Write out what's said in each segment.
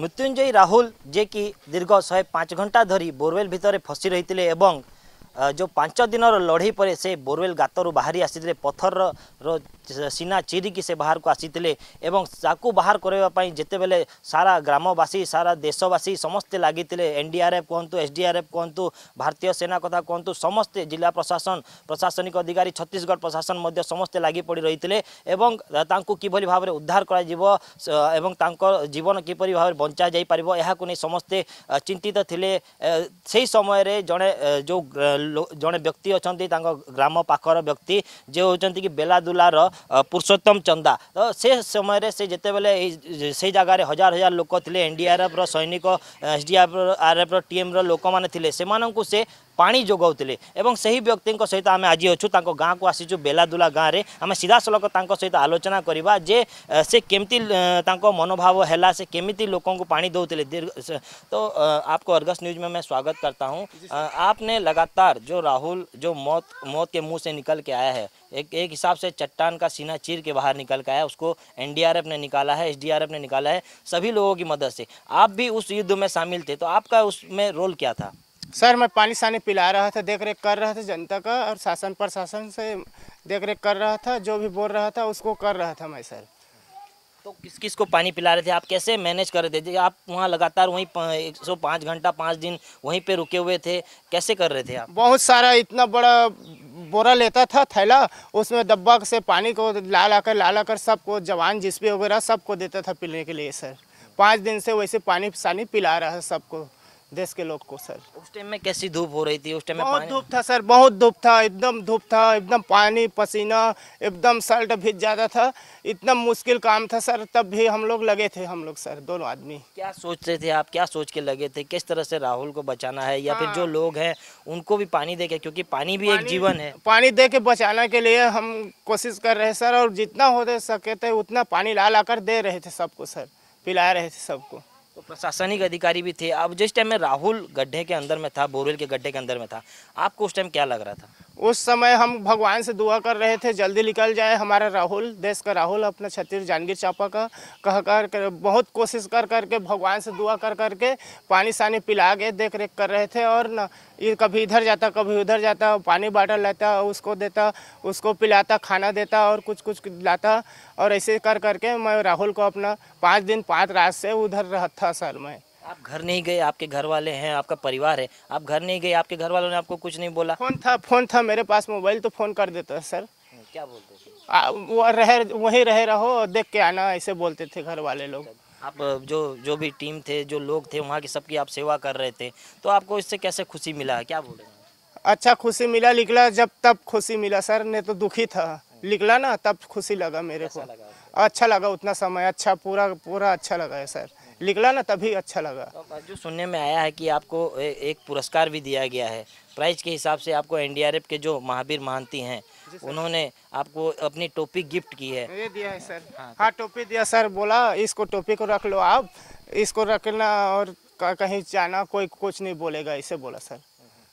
মৃত্যুঞ্জয়ী রাহুল যে কি দীর্ঘ শহে পাঁচ ঘণ্টা ধরি বোরওয়েল ভিতরে ফসি রয়েছে এবং जो पाँच दिन लड़े पर से बोरवेल गातर बाहरी आसी पथर सीना चिरिकी से बाहर को आसी ताकू बाहर करवाई जितेबले सारा ग्रामवासी सारा देशवासी समस्ते लगी एनडीआरएफ कहतु एसडीआरएफ कहतु भारतीय सेना कथा कहतु समस्ते जिला प्रशासन प्रशासनिक अधिकारी छत्तीसगढ़ प्रशासन समस्ते लगी पड़ रही थे किभली भाव में उद्धार कर जीवन किपर भाव में बचा जापर यह समस्ते चिंतित थे से समय जड़े जो जड़े व्यक्ति अच्छा ग्राम पाखर व्यक्ति जे होती कि बेलादुलार पुरुषोत्तम चंदा तो से समय से जिते बेले से जगार हजार हजार लोक थे एनडीआरएफ रैनिक S D R R F रीएम रोक मैंने से मानक से पा जोगा से ही व्यक्ति सहित आम आज अच्छा गाँव को आसीचु बेलादुला गाँव में आम सीधा सड़क सहित आलोचना करवा से केमती मनोभाव है से कमी लोक पा दौले दीर्घ तो आपको अरगस न्यूज में मैं स्वागत करता हूँ आपने लगातार जो राहुल जो मौत मौत के मुंह से निकल के आया है एक एक हिसाब से चट्टान का सीना चीर के बाहर निकल के आया उसको एनडीआरएफ ने निकाला है एसडीआरएफ ने निकाला है सभी लोगों की मदद से आप भी उस युद्ध में शामिल थे तो आपका उसमें रोल क्या था सर मैं पानी सानी पिला रहा था देख रेख कर रहा था जनता का और शासन प्रशासन से देख रेख कर रहा था जो भी बोल रहा था उसको कर रहा था मैं सर तो किस किस को पानी पिला रहे थे आप कैसे मैनेज कर रहे थे आप वहाँ लगातार वहीं एक सौ पाँच घंटा पाँच दिन वहीं पे रुके हुए थे कैसे कर रहे थे आप बहुत सारा इतना बड़ा बोरा लेता था थैला उसमें डब्बा से पानी को ला ला कर ला ला कर सबको जवान जिसपे वगैरह सबको देता था पीने के लिए सर पाँच दिन से वैसे पानी सानी पिला रहा है सबको देश के लोग को सर उस टाइम में कैसी धूप हो रही थी उस टाइम में बहुत धूप था सर बहुत धूप था एकदम धूप था एकदम पानी पसीना एकदम सल्ट भिज जाता था इतना मुश्किल काम था सर तब भी हम लोग लगे थे हम लोग सर दोनों आदमी क्या सोच रहे थे आप क्या सोच के लगे थे किस तरह से राहुल को बचाना है या हाँ। फिर जो हाँ। लोग हैं उनको भी पानी दे के क्योंकि पानी भी पानी, एक जीवन है पानी दे के बचाने के लिए हम कोशिश कर रहे सर और जितना हो सके थे उतना पानी ला ला कर दे रहे थे सबको सर पिला रहे थे सबको तो प्रशासनिक अधिकारी भी थे अब जिस टाइम में राहुल गड्ढे के अंदर में था बोरवेल के गड्ढे के अंदर में था आपको उस टाइम क्या लग रहा था उस समय हम भगवान से दुआ कर रहे थे जल्दी निकल जाए हमारा राहुल देश का राहुल अपना छत्तीस जांजगीर चापा का कह कर, कर बहुत कोशिश कर करके भगवान से दुआ कर कर के पानी सानी पिला के देख रेख कर रहे थे और ना ये कभी इधर जाता कभी उधर जाता पानी बाटल लाता उसको देता उसको पिलाता खाना देता और कुछ कुछ लाता और ऐसे कर करके मैं राहुल को अपना पाँच दिन पाँच रात से उधर रहता सर मैं आप घर नहीं गए आपके घर वाले हैं आपका परिवार है आप घर नहीं गए आपके घर वालों ने आपको कुछ नहीं बोला फोन था फोन था मेरे पास मोबाइल तो फोन कर देता सर हाँ, क्या बोलते थे वो रह वहीं रह रहो देख के आना ऐसे बोलते थे घर वाले लोग आप जो जो भी टीम थे जो लोग थे वहाँ की सबकी आप सेवा कर रहे थे तो आपको इससे कैसे खुशी मिला क्या बोल रहे अच्छा खुशी मिला निकला जब तब खुशी मिला सर ने तो दुखी था निकला ना तब खुशी लगा मेरे को लगा अच्छा लगा उतना समय अच्छा पूरा पूरा अच्छा लगा है सर निकला ना तभी अच्छा लगा तो जो सुनने में आया है कि आपको एक पुरस्कार भी दिया गया है प्राइज के हिसाब से आपको एनडीआरएफ के जो महावीर महानती हैं उन्होंने आपको अपनी टोपी गिफ्ट की है ये दिया है सर हाँ, तो हाँ टोपी दिया सर बोला इसको टोपी को रख लो आप इसको रखना और कहीं जाना कोई कुछ नहीं बोलेगा इसे बोला सर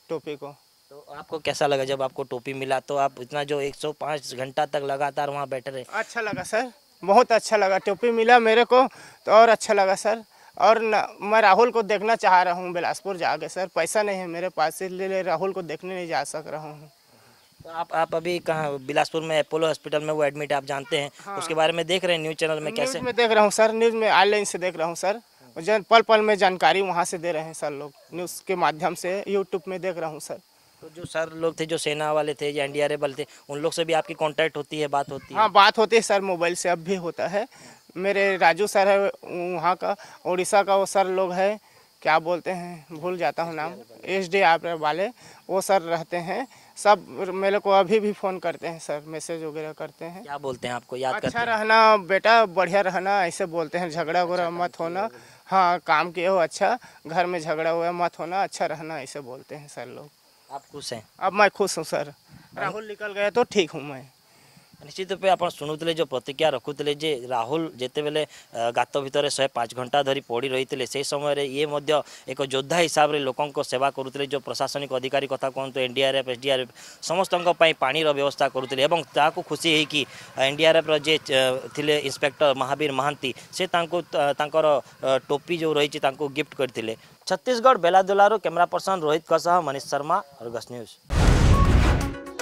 टोपी को तो आपको कैसा लगा जब आपको टोपी मिला तो आप इतना जो 105 घंटा तक लगातार वहाँ बैठे रहे अच्छा लगा सर बहुत अच्छा लगा टोपी मिला मेरे को तो और अच्छा लगा सर और न, मैं राहुल को देखना चाह रहा हूँ बिलासपुर जाके सर पैसा नहीं है मेरे पास इसलिए राहुल को देखने नहीं जा सक रहा हूँ तो आप आप अभी कहाँ बिलासपुर में अपोलो हॉस्पिटल में वो एडमिट आप जानते हैं हाँ। उसके बारे में देख रहे हैं न्यूज़ चैनल में कैसे मैं देख रहा हूँ सर न्यूज़ में ऑनलाइन से देख रहा हूँ सर जन पल पल में जानकारी वहाँ से दे रहे हैं सर लोग न्यूज़ के माध्यम से यूट्यूब में देख रहा हूँ सर तो जो सर लोग थे जो सेना वाले थे या एनडीआरएफ वाले थे उन लोग से भी आपकी कांटेक्ट होती है बात होती है हाँ बात होती है सर मोबाइल से अब भी होता है मेरे राजू सर है वहाँ का उड़ीसा का वो सर लोग है क्या बोलते हैं भूल जाता हूँ नाम एस डी आप वाले वो सर रहते हैं सब मेरे को अभी भी फ़ोन करते हैं सर मैसेज वगैरह करते हैं क्या बोलते हैं आपको याद अच्छा करते रहना बेटा बढ़िया रहना ऐसे बोलते हैं झगड़ा अच्छा, वगैरह अच्छा मत होना हाँ काम किए हो अच्छा घर में झगड़ा हुआ मत होना अच्छा रहना ऐसे बोलते हैं सर लोग आप खुश हैं अब मैं खुश हूँ सर राहुल निकल गए तो ठीक हूँ मैं निश्चित रूप आप शुणुते जो प्रतिक्रिया रखुते जे राहुल जिते बेले गात भितर शहे पाँच घंटा धरी पड़ी रही थे से समय रे ये मध्य एक योद्धा हिसाब से लोकों सेवा करुते जो प्रशासनिक अधिकारी कथ कहतु तो एनडीआरएफ एसडीआरएफ समस्त पानी व्यवस्था करुते खुशी है कि एनडीआरएफ रे थे इन्स्पेक्टर महावीर महांती से टोपी जो रही गिफ्ट करते छत्तीसगढ बेला क्यामेरा पर्सन रोहित कसह मनिष शर्मा अर्गस न्युज